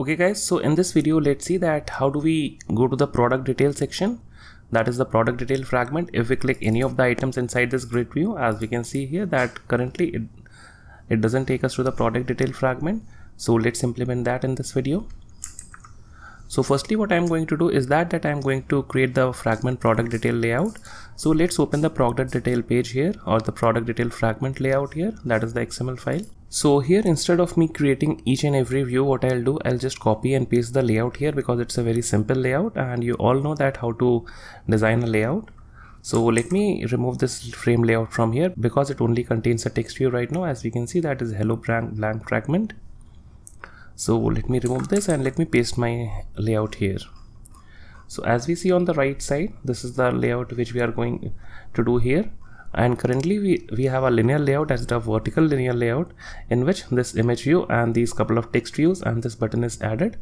okay guys so in this video let's see that how do we go to the product detail section that is the product detail fragment if we click any of the items inside this grid view as we can see here that currently it, it doesn't take us to the product detail fragment so let's implement that in this video so firstly what I'm going to do is that that I'm going to create the fragment product detail layout so let's open the product detail page here or the product detail fragment layout here that is the XML file so here instead of me creating each and every view what I'll do I'll just copy and paste the layout here because it's a very simple layout and you all know that how to design a layout. So let me remove this frame layout from here because it only contains a text view right now as we can see that is hello blank fragment. So let me remove this and let me paste my layout here. So as we see on the right side this is the layout which we are going to do here and currently we, we have a linear layout as the vertical linear layout in which this image view and these couple of text views and this button is added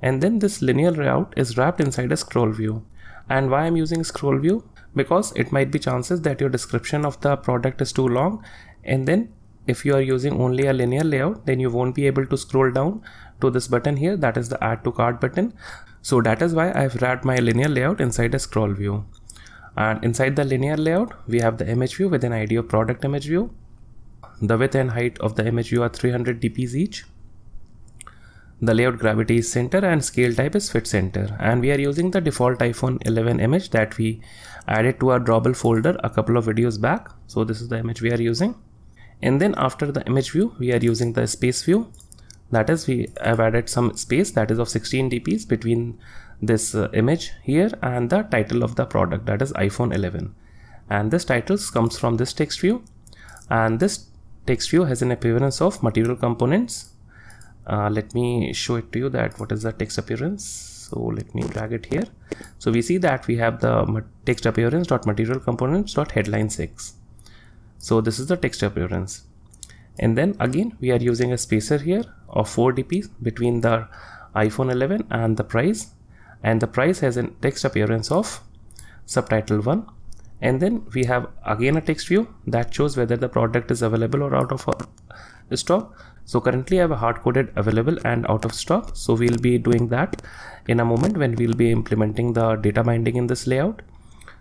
and then this linear layout is wrapped inside a scroll view and why I'm using scroll view because it might be chances that your description of the product is too long and then if you are using only a linear layout then you won't be able to scroll down to this button here that is the add to cart button so that is why I've wrapped my linear layout inside a scroll view and inside the linear layout we have the image view with an id of product image view the width and height of the image view are 300 dps each the layout gravity is center and scale type is fit center and we are using the default iphone 11 image that we added to our drawable folder a couple of videos back so this is the image we are using and then after the image view we are using the space view that is we have added some space that is of 16 dps between this uh, image here and the title of the product that is iPhone 11 and this titles comes from this text view and this text view has an appearance of material components uh, let me show it to you that what is the text appearance so let me drag it here so we see that we have the text appearance dot material components dot headline 6 so this is the text appearance and then again we are using a spacer here of 4 dp between the iphone 11 and the price and the price has a text appearance of subtitle 1 and then we have again a text view that shows whether the product is available or out of stock so currently i have hard coded available and out of stock so we'll be doing that in a moment when we'll be implementing the data binding in this layout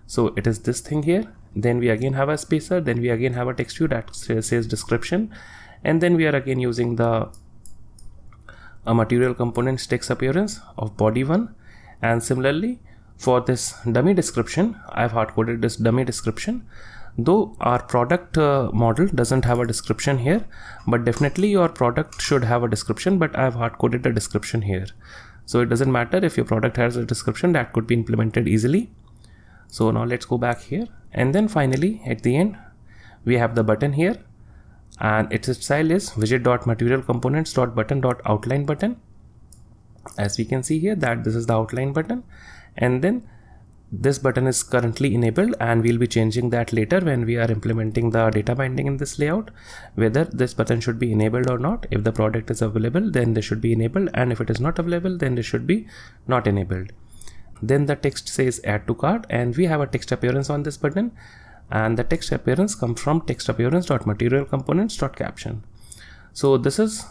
so it is this thing here then we again have a spacer then we again have a text view that says description and then we are again using the a material components text appearance of body one and similarly for this dummy description I've hard coded this dummy description though our product uh, model doesn't have a description here but definitely your product should have a description but I've hard coded a description here so it doesn't matter if your product has a description that could be implemented easily so now let's go back here and then finally at the end we have the button here and its style is widget.material components.button.outline button as we can see here that this is the outline button and then this button is currently enabled and we'll be changing that later when we are implementing the data binding in this layout whether this button should be enabled or not if the product is available then they should be enabled and if it is not available then they should be not enabled then the text says add to cart and we have a text appearance on this button and the text appearance comes from text so this is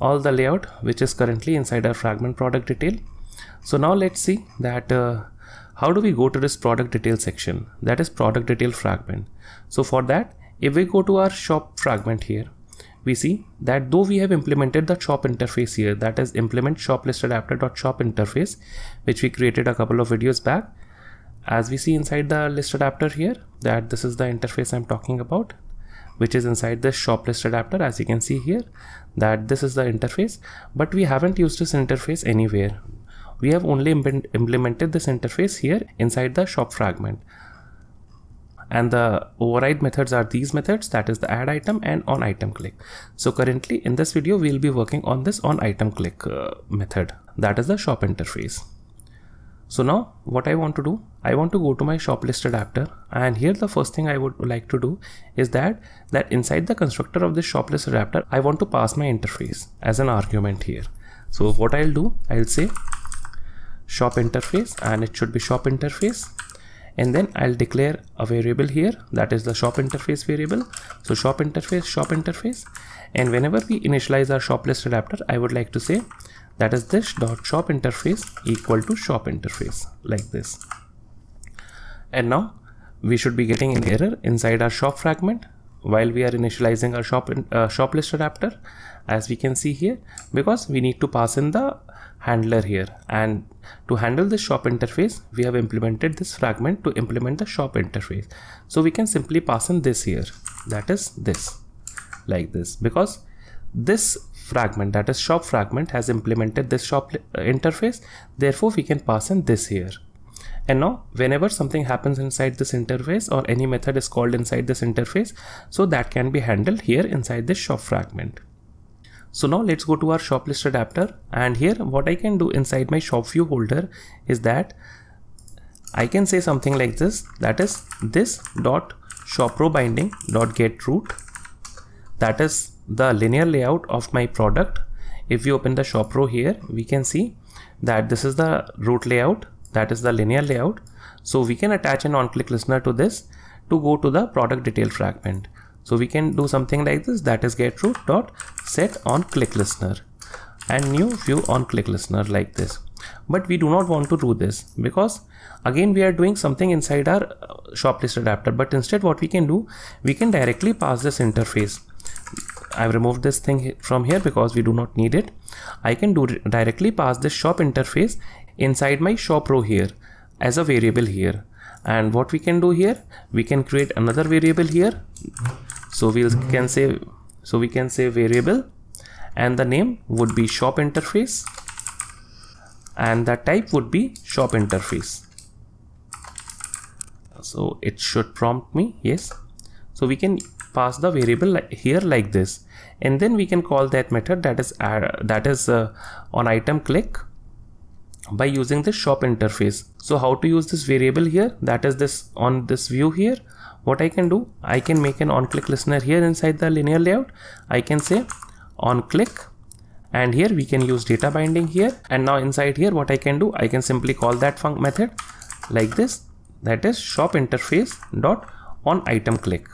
all the layout which is currently inside our fragment product detail. So now let's see that uh, how do we go to this product detail section that is product detail fragment. So for that if we go to our shop fragment here we see that though we have implemented the shop interface here that is implement shop list interface which we created a couple of videos back as we see inside the list adapter here that this is the interface I'm talking about which is inside the shop list adapter as you can see here that this is the interface but we haven't used this interface anywhere we have only implemented this interface here inside the shop fragment and the override methods are these methods that is the add item and on item click so currently in this video we'll be working on this on item click uh, method that is the shop interface so now what i want to do I want to go to my shop list adapter and here the first thing I would like to do is that that inside the constructor of this shop list adapter I want to pass my interface as an argument here. So what I'll do I'll say shop interface and it should be shop interface and then I'll declare a variable here that is the shop interface variable so shop interface shop interface and whenever we initialize our shop list adapter I would like to say that is this dot shop interface equal to shop interface like this and now we should be getting an error inside our shop fragment while we are initializing our shop in, uh, shop list adapter as we can see here because we need to pass in the handler here and to handle the shop interface we have implemented this fragment to implement the shop interface so we can simply pass in this here that is this like this because this fragment that is shop fragment has implemented this shop uh, interface therefore we can pass in this here and now whenever something happens inside this interface or any method is called inside this interface so that can be handled here inside this shop fragment so now let's go to our shop list adapter and here what I can do inside my shop view holder is that I can say something like this that is this dot shop row binding dot get root that is the linear layout of my product if we open the shop row here we can see that this is the root layout that is the linear layout. So we can attach an on-click listener to this to go to the product detail fragment. So we can do something like this that is get root dot set on click listener and new view on click listener like this. But we do not want to do this because again we are doing something inside our uh, shop list adapter. But instead what we can do, we can directly pass this interface. I've removed this thing from here because we do not need it. I can do directly pass this shop interface inside my shop row here as a variable here and what we can do here we can create another variable here so we we'll, can say so we can say variable and the name would be shop interface and the type would be shop interface so it should prompt me yes so we can pass the variable here like this and then we can call that method that is uh, that is uh, on item click by using the shop interface. So how to use this variable here that is this on this view here. What I can do, I can make an on click listener here inside the linear layout. I can say on click and here we can use data binding here and now inside here what I can do, I can simply call that func method like this that is shop interface dot on item click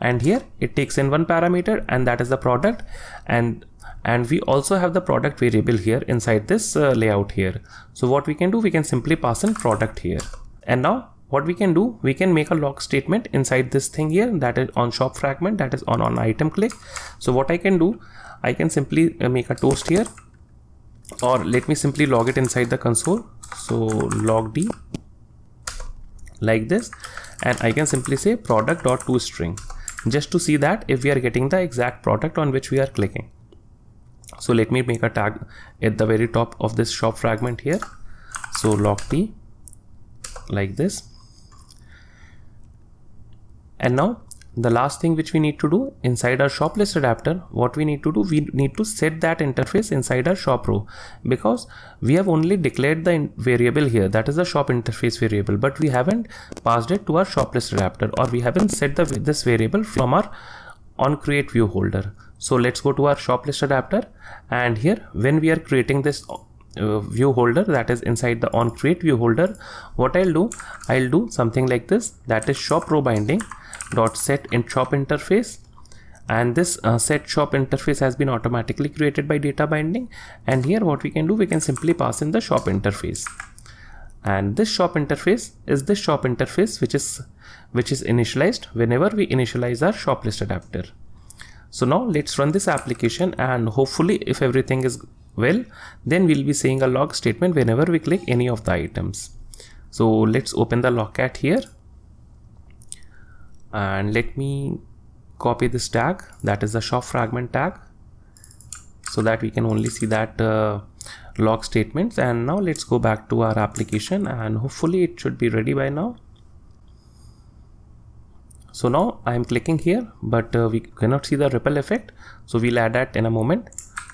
and here it takes in one parameter and that is the product and and we also have the product variable here inside this uh, layout here so what we can do we can simply pass in product here and now what we can do we can make a lock statement inside this thing here that is on shop fragment that is on on item click so what i can do i can simply uh, make a toast here or let me simply log it inside the console so log d like this and i can simply say product.toString just to see that if we are getting the exact product on which we are clicking so let me make a tag at the very top of this shop fragment here so lock t like this and now the last thing which we need to do inside our shop list adapter what we need to do we need to set that interface inside our shop row because we have only declared the variable here that is the shop interface variable but we haven't passed it to our shop list adapter or we haven't set the, this variable from our on create view holder so let's go to our shop list adapter and here when we are creating this uh, view holder that is inside the on create view holder what I'll do I'll do something like this that is shop row binding dot set in shop interface and this uh, set shop interface has been automatically created by data binding and here what we can do we can simply pass in the shop interface and this shop interface is this shop interface which is which is initialized whenever we initialize our shop list adapter so now let's run this application and hopefully if everything is well, then we'll be seeing a log statement whenever we click any of the items. So let's open the logcat here and let me copy this tag that is the shop fragment tag so that we can only see that uh, log statements and now let's go back to our application and hopefully it should be ready by now so now I am clicking here, but uh, we cannot see the ripple effect. So we'll add that in a moment.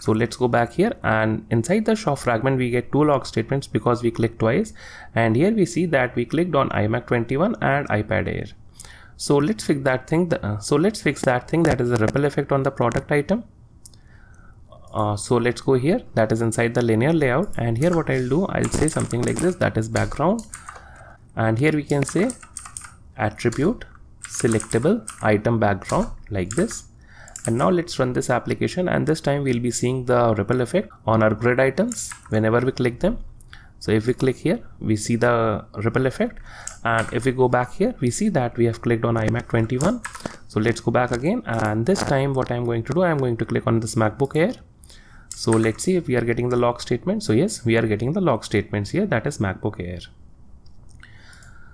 So let's go back here and inside the show fragment, we get two log statements because we click twice. And here we see that we clicked on iMac 21 and iPad Air. So let's fix that thing. The, uh, so let's fix that thing that is the ripple effect on the product item. Uh, so let's go here that is inside the linear layout and here what I'll do I'll say something like this that is background and here we can say attribute selectable item background like this and now let's run this application and this time we'll be seeing the ripple effect on our grid items whenever we click them so if we click here we see the ripple effect and if we go back here we see that we have clicked on iMac 21 so let's go back again and this time what I'm going to do I'm going to click on this MacBook Air so let's see if we are getting the log statement so yes we are getting the log statements here that is MacBook Air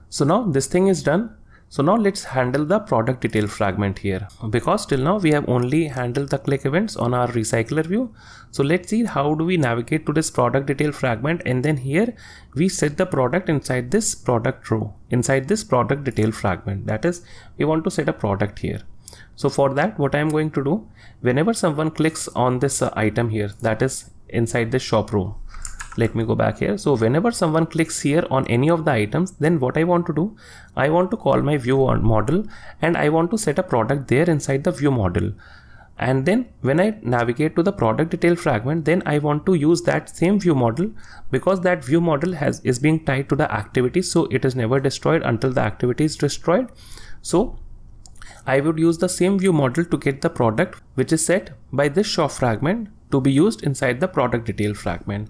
so now this thing is done so now let's handle the product detail fragment here because till now we have only handled the click events on our recycler view. So let's see how do we navigate to this product detail fragment and then here we set the product inside this product row inside this product detail fragment that is we want to set a product here. So for that what I am going to do whenever someone clicks on this item here that is inside the shop row let me go back here so whenever someone clicks here on any of the items then what I want to do I want to call my view model and I want to set a product there inside the view model and then when I navigate to the product detail fragment then I want to use that same view model because that view model has is being tied to the activity so it is never destroyed until the activity is destroyed so I would use the same view model to get the product which is set by this show fragment to be used inside the product detail fragment.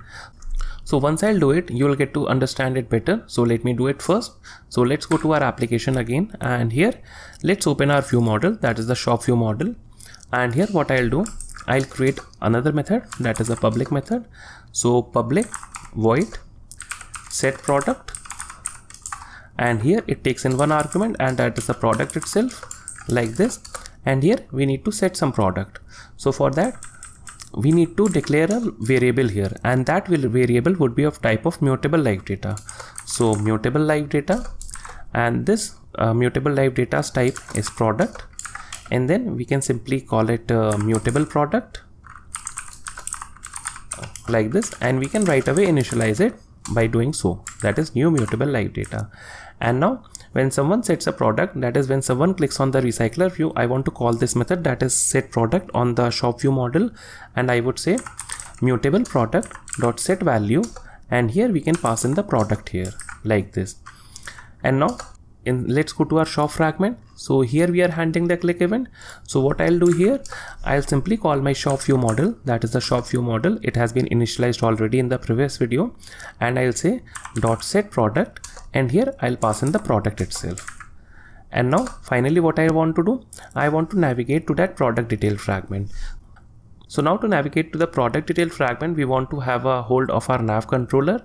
So once I'll do it, you will get to understand it better. So let me do it first. So let's go to our application again and here let's open our view model that is the shop view model. And here what I'll do, I'll create another method that is a public method. So public void set product and here it takes in one argument and that is the product itself like this and here we need to set some product. So for that we need to declare a variable here and that will variable would be of type of mutable live data so mutable live data and this uh, mutable live data's type is product and then we can simply call it uh, mutable product like this and we can right away initialize it by doing so that is new mutable live data and now when someone sets a product that is when someone clicks on the recycler view I want to call this method that is set product on the shop view model and I would say mutable product dot set value and here we can pass in the product here like this and now in let's go to our shop fragment so here we are handling the click event so what i'll do here i'll simply call my shop view model that is the shop view model it has been initialized already in the previous video and i'll say dot set product and here i'll pass in the product itself and now finally what i want to do i want to navigate to that product detail fragment so now to navigate to the product detail fragment, we want to have a hold of our nav controller,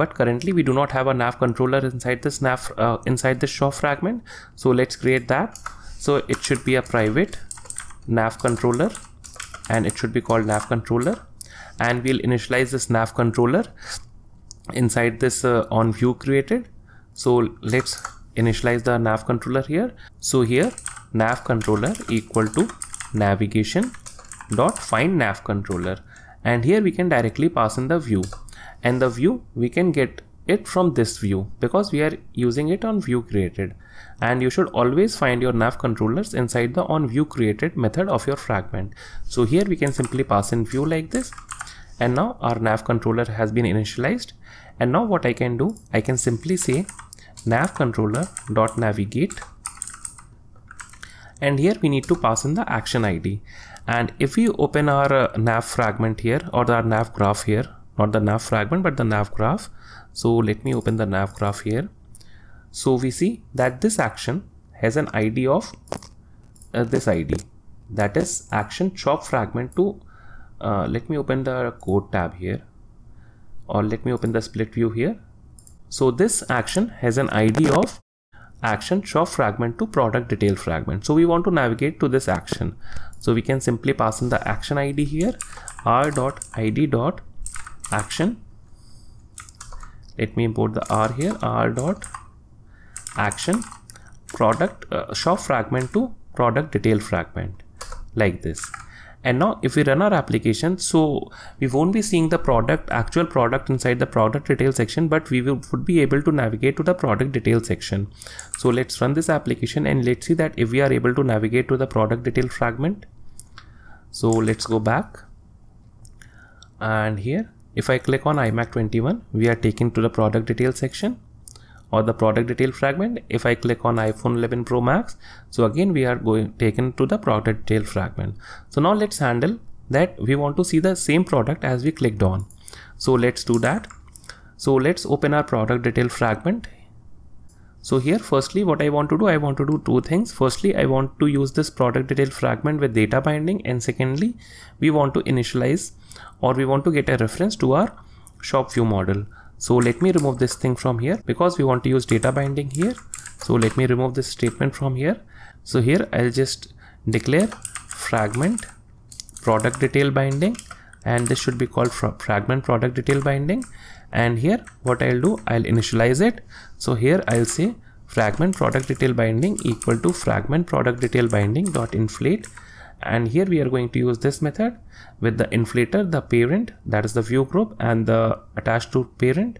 but currently we do not have a nav controller inside this nav uh, inside the show fragment. So let's create that. So it should be a private nav controller and it should be called nav controller and we'll initialize this nav controller inside this uh, on view created. So let's initialize the nav controller here. So here nav controller equal to navigation dot find nav controller and here we can directly pass in the view and the view we can get it from this view because we are using it on view created and you should always find your nav controllers inside the on view created method of your fragment so here we can simply pass in view like this and now our nav controller has been initialized and now what i can do i can simply say nav controller dot navigate and here we need to pass in the action id and if we open our uh, nav fragment here or our nav graph here, not the nav fragment, but the nav graph. So let me open the nav graph here. So we see that this action has an ID of uh, this ID that is action chop fragment to uh, let me open the code tab here or let me open the split view here. So this action has an ID of action chop fragment to product detail fragment. So we want to navigate to this action. So we can simply pass in the action ID here r dot id dot action. Let me import the r here r dot action product uh, shop fragment to product detail fragment like this and now if we run our application so we won't be seeing the product actual product inside the product detail section but we will, would be able to navigate to the product detail section so let's run this application and let's see that if we are able to navigate to the product detail fragment so let's go back and here if I click on iMac 21 we are taken to the product detail section or the product detail fragment if i click on iphone 11 pro max so again we are going taken to the product detail fragment so now let's handle that we want to see the same product as we clicked on so let's do that so let's open our product detail fragment so here firstly what I want to do, I want to do two things. Firstly, I want to use this product detail fragment with data binding and secondly, we want to initialize or we want to get a reference to our shop view model. So let me remove this thing from here because we want to use data binding here. So let me remove this statement from here. So here I'll just declare fragment product detail binding and this should be called fragment product detail binding and here what I'll do I'll initialize it. So here I'll say fragment product detail binding equal to fragment product detail binding dot inflate and here we are going to use this method with the inflator the parent that is the view group and the attached to parent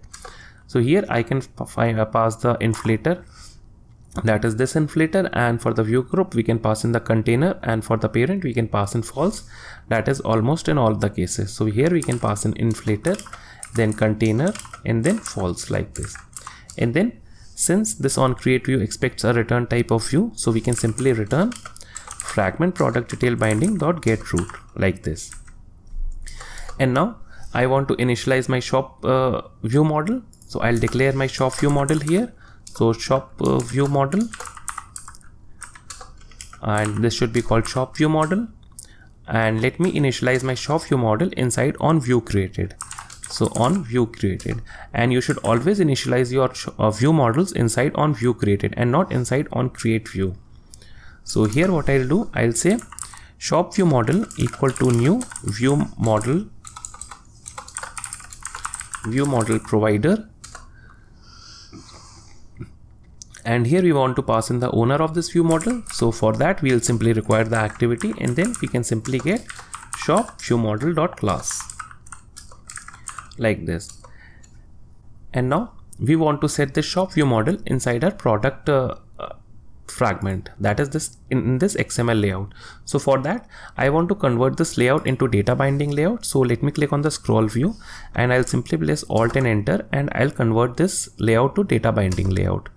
so here i can uh, pass the inflator that is this inflator and for the view group we can pass in the container and for the parent we can pass in false that is almost in all the cases so here we can pass in inflator then container and then false like this and then since this on create view expects a return type of view so we can simply return fragment product detail binding dot get root like this. And now I want to initialize my shop uh, view model. So I'll declare my shop view model here. So shop uh, view model and this should be called shop view model and let me initialize my shop view model inside on view created so on view created and you should always initialize your uh, view models inside on view created and not inside on create view so here what i'll do i'll say shop view model equal to new view model view model provider and here we want to pass in the owner of this view model so for that we will simply require the activity and then we can simply get shop view model dot class like this and now we want to set the shop view model inside our product uh, fragment that is this in, in this XML layout. So for that I want to convert this layout into data binding layout. So let me click on the scroll view and I'll simply press alt and enter and I'll convert this layout to data binding layout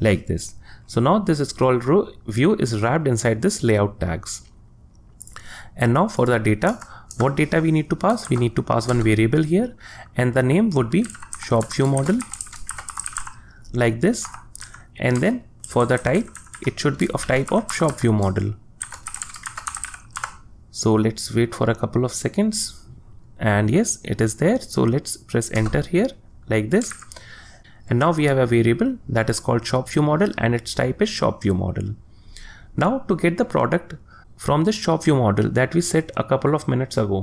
like this. So now this scroll view is wrapped inside this layout tags. And now for the data, what data we need to pass? We need to pass one variable here and the name would be shop view model like this. And then for the type, it should be of type of shop view model so let's wait for a couple of seconds and yes it is there so let's press enter here like this and now we have a variable that is called shop view model and its type is shop view model now to get the product from this shop view model that we set a couple of minutes ago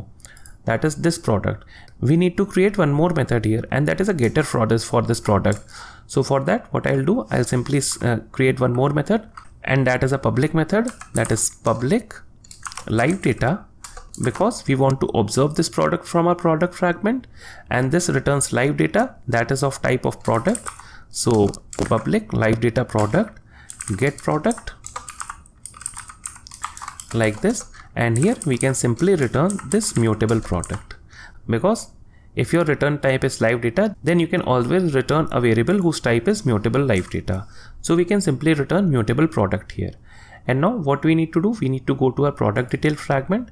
that is this product we need to create one more method here and that is a getter for this for this product so for that, what I'll do, I'll simply uh, create one more method and that is a public method that is public live data because we want to observe this product from our product fragment and this returns live data that is of type of product. So public live data product get product like this and here we can simply return this mutable product because if your return type is live data, then you can always return a variable whose type is mutable live data. So we can simply return mutable product here. And now what we need to do, we need to go to our product detail fragment.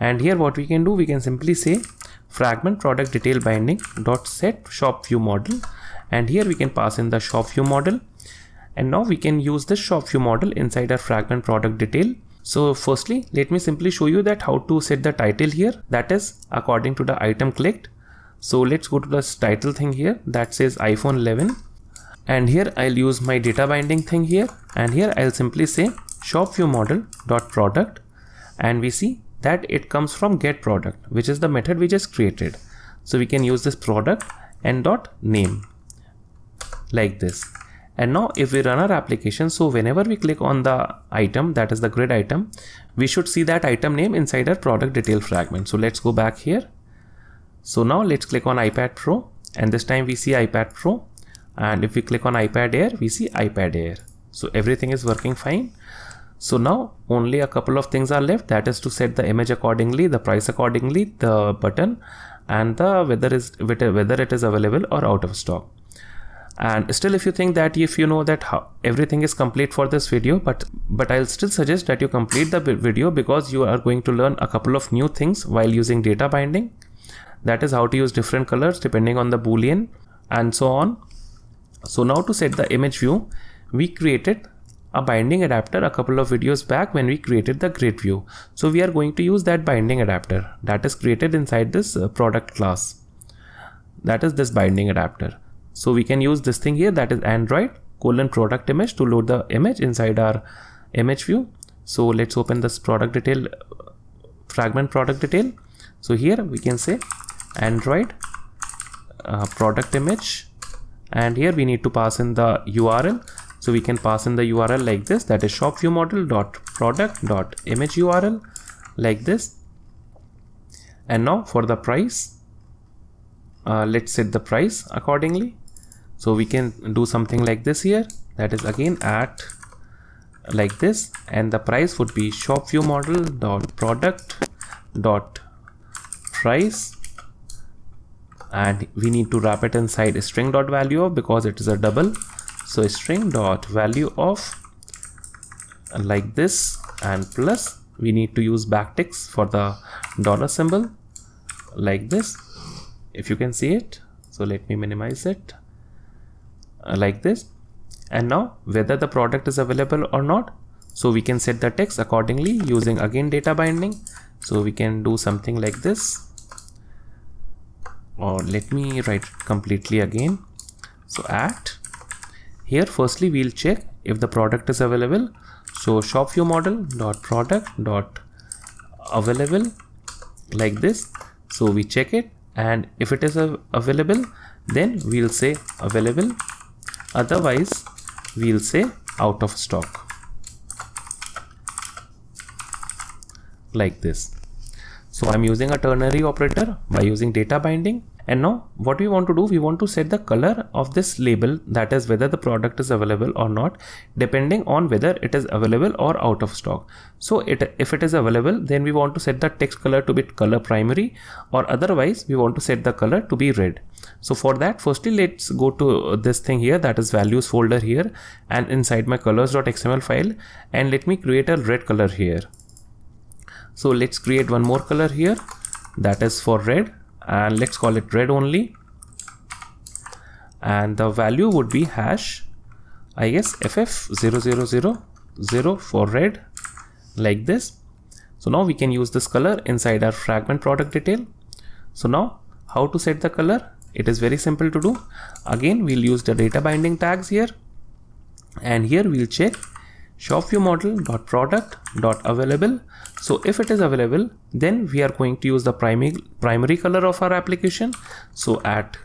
And here what we can do, we can simply say fragment product detail binding dot set shop view model. And here we can pass in the shop view model. And now we can use this shop view model inside our fragment product detail so firstly, let me simply show you that how to set the title here that is according to the item clicked. So let's go to this title thing here that says iPhone 11 and here I'll use my data binding thing here and here I'll simply say shop view model dot product and we see that it comes from get product which is the method we just created. So we can use this product and dot name like this. And now if we run our application, so whenever we click on the item, that is the grid item, we should see that item name inside our product detail fragment. So let's go back here so now let's click on iPad Pro and this time we see iPad Pro and if we click on iPad Air we see iPad Air. So everything is working fine. So now only a couple of things are left that is to set the image accordingly, the price accordingly, the button and the whether is whether it is available or out of stock and still if you think that if you know that how, everything is complete for this video but but i'll still suggest that you complete the video because you are going to learn a couple of new things while using data binding that is how to use different colors depending on the boolean and so on so now to set the image view we created a binding adapter a couple of videos back when we created the grid view so we are going to use that binding adapter that is created inside this uh, product class that is this binding adapter so we can use this thing here that is android colon product image to load the image inside our image view so let's open this product detail uh, fragment product detail so here we can say android uh, product image and here we need to pass in the url so we can pass in the url like this that is shop model dot product dot image url like this and now for the price uh, let's set the price accordingly so we can do something like this here that is again at like this and the price would be shop model dot product dot price and we need to wrap it inside string dot value of because it is a double so string dot value of like this and plus we need to use backticks for the dollar symbol like this if you can see it so let me minimize it uh, like this and now whether the product is available or not so we can set the text accordingly using again data binding so we can do something like this or let me write completely again so at here firstly we'll check if the product is available so shop view model dot product dot available like this so we check it and if it is available then we'll say available otherwise we'll say out of stock like this so I'm using a ternary operator by using data binding. And now what we want to do, we want to set the color of this label that is whether the product is available or not depending on whether it is available or out of stock. So it, if it is available, then we want to set the text color to be color primary or otherwise we want to set the color to be red. So for that, firstly, let's go to this thing here that is values folder here and inside my colors.xml file and let me create a red color here so let's create one more color here that is for red and let's call it red only and the value would be hash I guess ff0000 for red like this so now we can use this color inside our fragment product detail so now how to set the color it is very simple to do again we'll use the data binding tags here and here we'll check ShopViewModel.Product.Available. model dot product dot available so if it is available then we are going to use the primary primary color of our application so at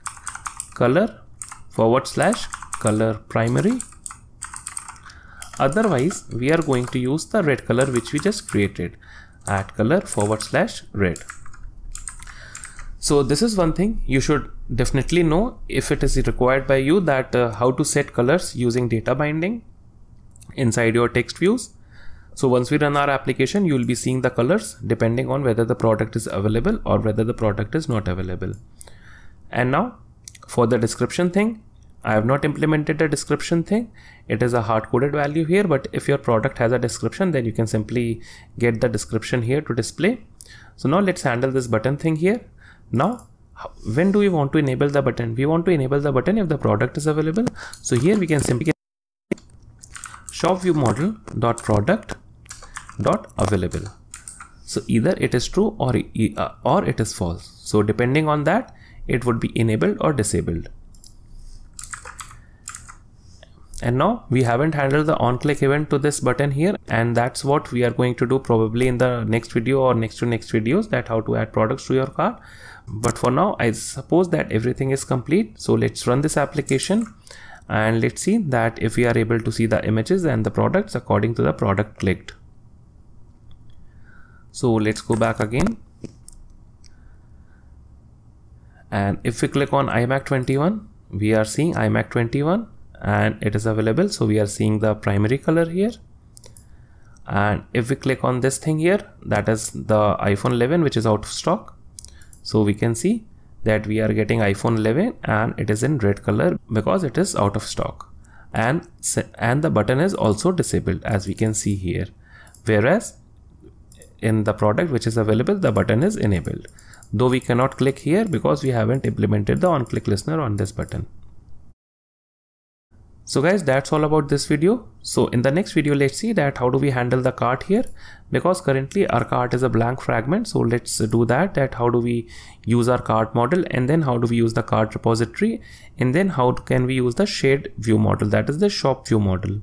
color forward slash color primary otherwise we are going to use the red color which we just created at color forward slash red so this is one thing you should definitely know if it is required by you that uh, how to set colors using data binding inside your text views. So once we run our application, you will be seeing the colors depending on whether the product is available or whether the product is not available. And now for the description thing, I have not implemented a description thing. It is a hard coded value here, but if your product has a description, then you can simply get the description here to display. So now let's handle this button thing here. Now, when do we want to enable the button? We want to enable the button if the product is available. So here we can simply shop view model dot product dot available so either it is true or uh, or it is false so depending on that it would be enabled or disabled and now we haven't handled the on click event to this button here and that's what we are going to do probably in the next video or next to next videos that how to add products to your cart but for now i suppose that everything is complete so let's run this application and let's see that if we are able to see the images and the products according to the product clicked so let's go back again and if we click on iMac 21 we are seeing iMac 21 and it is available so we are seeing the primary color here and if we click on this thing here that is the iPhone 11 which is out of stock so we can see that we are getting iPhone 11 and it is in red color because it is out of stock and and the button is also disabled as we can see here whereas in the product which is available the button is enabled though we cannot click here because we haven't implemented the on click listener on this button so guys that's all about this video. So in the next video let's see that how do we handle the cart here because currently our cart is a blank fragment so let's do that that how do we use our cart model and then how do we use the cart repository and then how can we use the shared view model that is the shop view model.